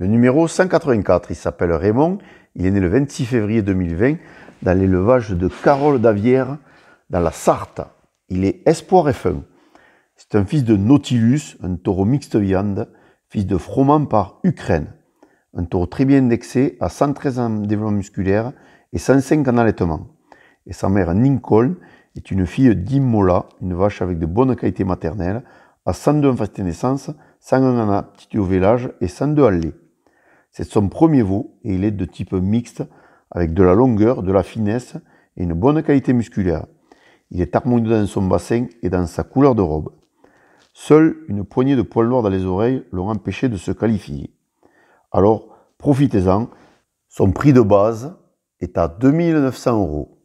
Le numéro 184, il s'appelle Raymond, il est né le 26 février 2020 dans l'élevage de Carole d'Avière, dans la Sarthe. Il est espoir et fun. C'est un fils de Nautilus, un taureau mixte viande, fils de Froment par Ukraine. Un taureau très bien indexé à 113 en développement musculaire et 105 en allaitement. Et sa mère, Nicole, est une fille d'Immola, une vache avec de bonnes qualités maternelles, à 102 en face de naissance, 101 en aptitude au village et 102 en lait. C'est son premier veau et il est de type mixte avec de la longueur, de la finesse et une bonne qualité musculaire. Il est harmonieux dans son bassin et dans sa couleur de robe. Seule une poignée de poils noirs dans les oreilles l'ont empêché de se qualifier. Alors, profitez-en. Son prix de base est à 2900 euros.